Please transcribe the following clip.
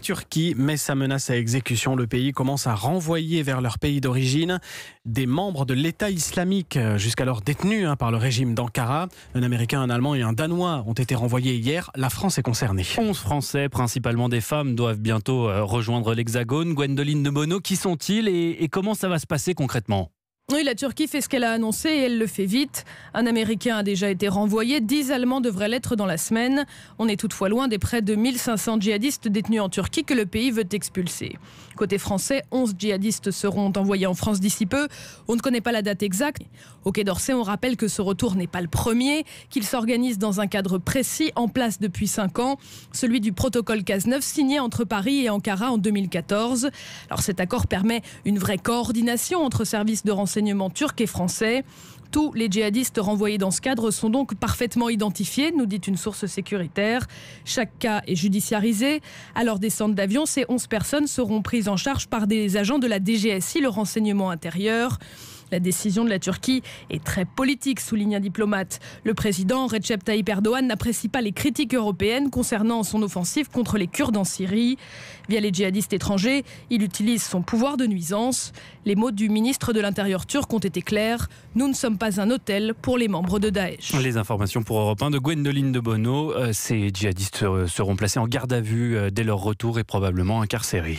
Turquie met sa menace à exécution. Le pays commence à renvoyer vers leur pays d'origine des membres de l'État islamique, euh, jusqu'alors détenus hein, par le régime d'Ankara. Un Américain, un Allemand et un Danois ont été renvoyés hier. La France est concernée. 11 Français, principalement des femmes, doivent bientôt euh, rejoindre l'Hexagone. Gwendoline de Mono, qui sont-ils et comment ça va se passer concrètement oui, la Turquie fait ce qu'elle a annoncé et elle le fait vite. Un Américain a déjà été renvoyé, 10 Allemands devraient l'être dans la semaine. On est toutefois loin des près de 1500 djihadistes détenus en Turquie que le pays veut expulser. Côté français, 11 djihadistes seront envoyés en France d'ici peu. On ne connaît pas la date exacte. Au Quai d'Orsay, on rappelle que ce retour n'est pas le premier, qu'il s'organise dans un cadre précis en place depuis 5 ans, celui du protocole 9 signé entre Paris et Ankara en 2014. Alors cet accord permet une vraie coordination entre services de renseignement Turc et français. Tous les djihadistes renvoyés dans ce cadre sont donc parfaitement identifiés, nous dit une source sécuritaire. Chaque cas est judiciarisé. À leur descente d'avion, ces 11 personnes seront prises en charge par des agents de la DGSI, le renseignement intérieur. La décision de la Turquie est très politique, souligne un diplomate. Le président Recep Tayyip Erdogan n'apprécie pas les critiques européennes concernant son offensive contre les Kurdes en Syrie. Via les djihadistes étrangers, il utilise son pouvoir de nuisance. Les mots du ministre de l'Intérieur turc ont été clairs. Nous ne sommes pas un hôtel pour les membres de Daech. Les informations pour Europe 1 de Gwendoline de Bono. Euh, ces djihadistes euh, seront placés en garde à vue euh, dès leur retour et probablement incarcérés.